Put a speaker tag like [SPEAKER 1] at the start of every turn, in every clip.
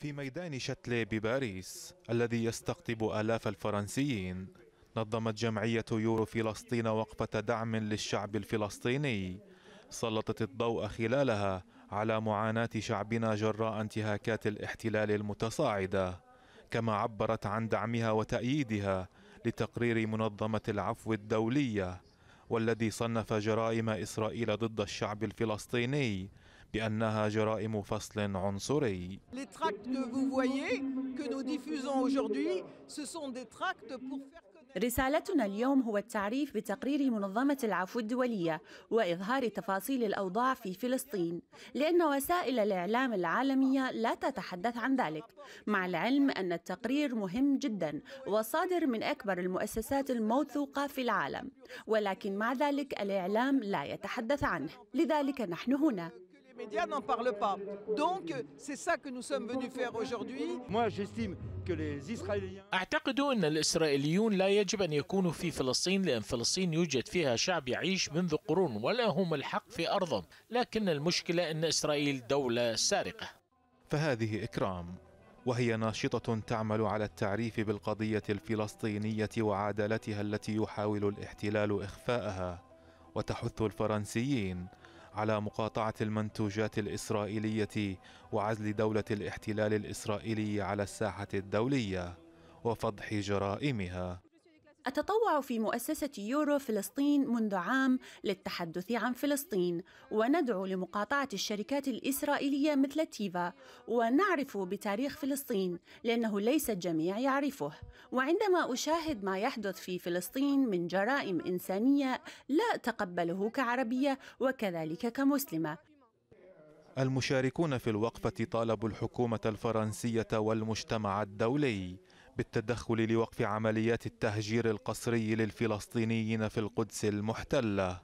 [SPEAKER 1] في ميدان شتلي بباريس الذي يستقطب آلاف الفرنسيين نظمت جمعية يورو فلسطين وقفة دعم للشعب الفلسطيني سلطت الضوء خلالها على معاناة شعبنا جراء انتهاكات الاحتلال المتصاعدة كما عبرت عن دعمها وتأييدها لتقرير منظمة العفو الدولية والذي صنف جرائم إسرائيل ضد الشعب الفلسطيني بأنها جرائم فصل عنصري
[SPEAKER 2] رسالتنا اليوم هو التعريف بتقرير منظمة العفو الدولية وإظهار تفاصيل الأوضاع في فلسطين لأن وسائل الإعلام العالمية لا تتحدث عن ذلك مع العلم أن التقرير مهم جدا وصادر من أكبر المؤسسات الموثوقة في العالم ولكن مع ذلك الإعلام لا يتحدث عنه لذلك نحن هنا médias n'en parlent pas. Donc c'est ça que nous sommes venus
[SPEAKER 1] faire aujourd'hui. Moi j'estime أعتقد أن الإسرائيليون لا يجب أن يكونوا في فلسطين لأن فلسطين يوجد فيها شعب يعيش منذ قرون ولهم الحق في أرضهم لكن المشكلة أن إسرائيل دولة سارقة فهذه إكرام وهي ناشطة تعمل على التعريف بالقضية الفلسطينية وعدالتها التي يحاول الاحتلال إخفاءها وتحث الفرنسيين على مقاطعة المنتوجات الإسرائيلية وعزل دولة الاحتلال الإسرائيلي على الساحة الدولية وفضح جرائمها
[SPEAKER 2] أتطوع في مؤسسة يورو فلسطين منذ عام للتحدث عن فلسطين وندعو لمقاطعة الشركات الإسرائيلية مثل تيفا ونعرف بتاريخ فلسطين لأنه ليس الجميع يعرفه وعندما أشاهد ما يحدث في فلسطين من جرائم إنسانية لا أتقبله كعربية وكذلك كمسلمة
[SPEAKER 1] المشاركون في الوقفة طالبوا الحكومة الفرنسية والمجتمع الدولي بالتدخل لوقف عمليات التهجير القسري للفلسطينيين في القدس المحتلة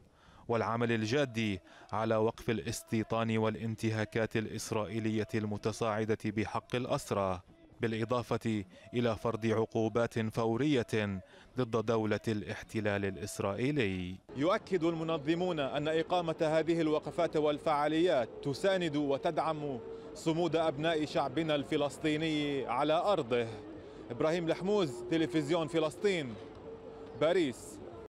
[SPEAKER 1] والعمل الجاد على وقف الاستيطان والانتهاكات الإسرائيلية المتصاعدة بحق الأسرى بالإضافة إلى فرض عقوبات فورية ضد دولة الاحتلال الإسرائيلي يؤكد المنظمون أن إقامة هذه الوقفات والفعاليات تساند وتدعم صمود أبناء شعبنا الفلسطيني على أرضه إبراهيم الحموز تلفزيون فلسطين باريس